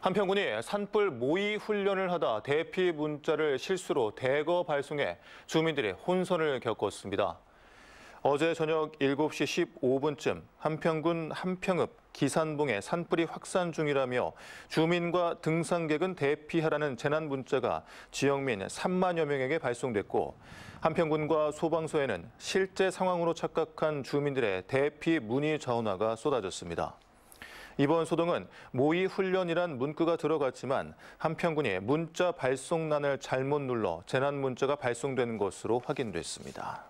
한편군이 산불 모의 훈련을 하다 대피 문자를 실수로 대거 발송해 주민들의 혼선을 겪었습니다. 어제 저녁 7시 15분쯤 한평군 한평읍 기산봉에 산불이 확산 중이라며 주민과 등산객은 대피하라는 재난 문자가 지역민 3만여 명에게 발송됐고 한평군과 소방서에는 실제 상황으로 착각한 주민들의 대피 문의 전화가 쏟아졌습니다. 이번 소동은 모의 훈련이란 문구가 들어갔지만 한편군이 문자 발송란을 잘못 눌러 재난 문자가 발송된 것으로 확인됐습니다.